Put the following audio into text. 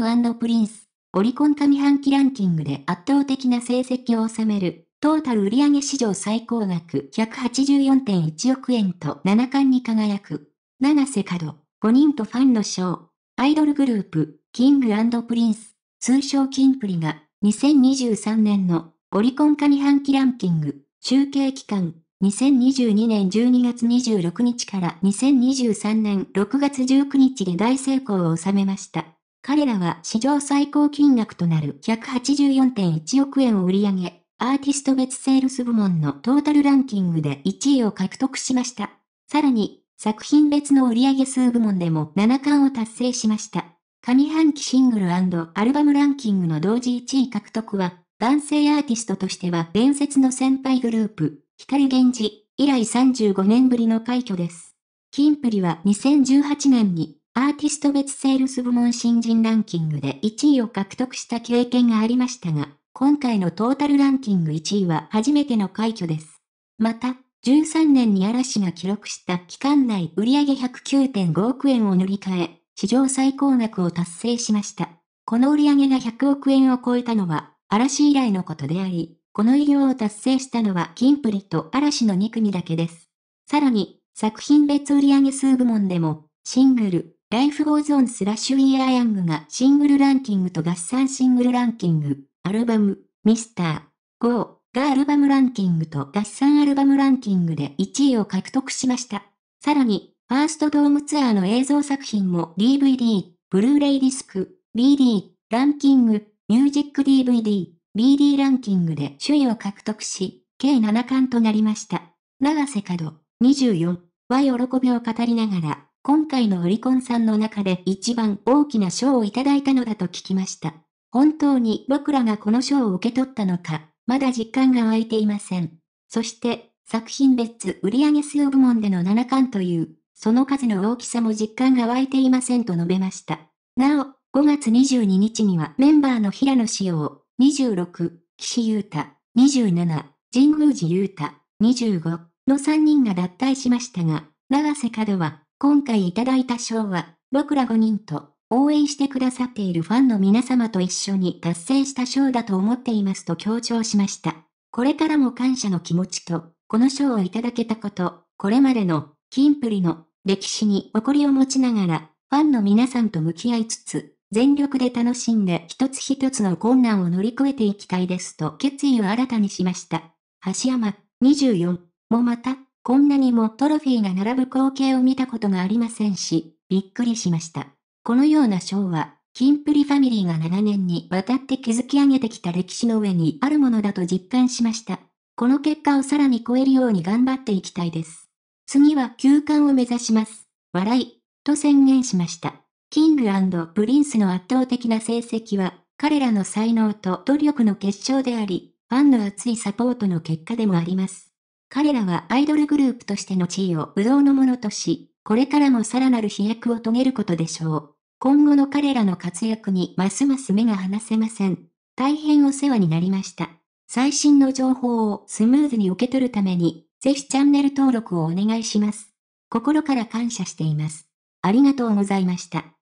ングプリンス、オリコン上半期ランキングで圧倒的な成績を収める、トータル売上史上最高額184.1億円と七冠に輝く、長瀬角、5人とファンの賞、アイドルグループ、キングプリンス、通称キンプリが、2023年のオリコン上半期ランキング、集計期間、2022年12月26日から2023年6月19日で大成功を収めました。彼らは史上最高金額となる184.1億円を売り上げ、アーティスト別セールス部門のトータルランキングで1位を獲得しました。さらに、作品別の売上数部門でも7冠を達成しました。上半期シングルアルバムランキングの同時1位獲得は、男性アーティストとしては伝説の先輩グループ、光源氏以来35年ぶりの快挙です。キンプリは2018年にアーティスト別セールス部門新人ランキングで1位を獲得した経験がありましたが、今回のトータルランキング1位は初めての快挙です。また、13年に嵐が記録した期間内売上109.5億円を塗り替え、史上最高額を達成しました。この売上が100億円を超えたのは、嵐以来のことであり、この偉業を達成したのはキンプリと嵐の2組だけです。さらに、作品別売上数部門でも、シングル、ライフゴーゾーンスラッシュイィーアヤングがシングルランキングと合算シングルランキング、アルバム、ミスター、ゴーがアルバムランキングと合算アルバムランキングで1位を獲得しました。さらに、ファーストドームツアーの映像作品も DVD、ブルーレイディスク、BD、ランキング、ミュージック DVD、BD ランキングで首位を獲得し、計7冠となりました。長瀬角、24は喜びを語りながら、今回のオリコンさんの中で一番大きな賞をいただいたのだと聞きました。本当に僕らがこの賞を受け取ったのか、まだ実感が湧いていません。そして、作品別売上数部門での7巻という、その数の大きさも実感が湧いていませんと述べました。なお、5月22日にはメンバーの平野志陽、26、岸優太、27、神宮寺優太、25の3人が脱退しましたが、長瀬角は今回いただいた賞は、僕ら5人と、応援してくださっているファンの皆様と一緒に達成した賞だと思っていますと強調しました。これからも感謝の気持ちと、この賞をいただけたこと、これまでの、キンプリの、歴史に誇りを持ちながら、ファンの皆さんと向き合いつつ、全力で楽しんで一つ一つの困難を乗り越えていきたいですと決意を新たにしました。橋山、24、もまた、こんなにもトロフィーが並ぶ光景を見たことがありませんし、びっくりしました。このような賞は、キンプリファミリーが長年にわたって築き上げてきた歴史の上にあるものだと実感しました。この結果をさらに超えるように頑張っていきたいです。次は休館を目指します。笑い、と宣言しました。キングプリンスの圧倒的な成績は、彼らの才能と努力の結晶であり、ファンの熱いサポートの結果でもあります。彼らはアイドルグループとしての地位を不動のものとし、これからもさらなる飛躍を遂げることでしょう。今後の彼らの活躍にますます目が離せません。大変お世話になりました。最新の情報をスムーズに受け取るために、ぜひチャンネル登録をお願いします。心から感謝しています。ありがとうございました。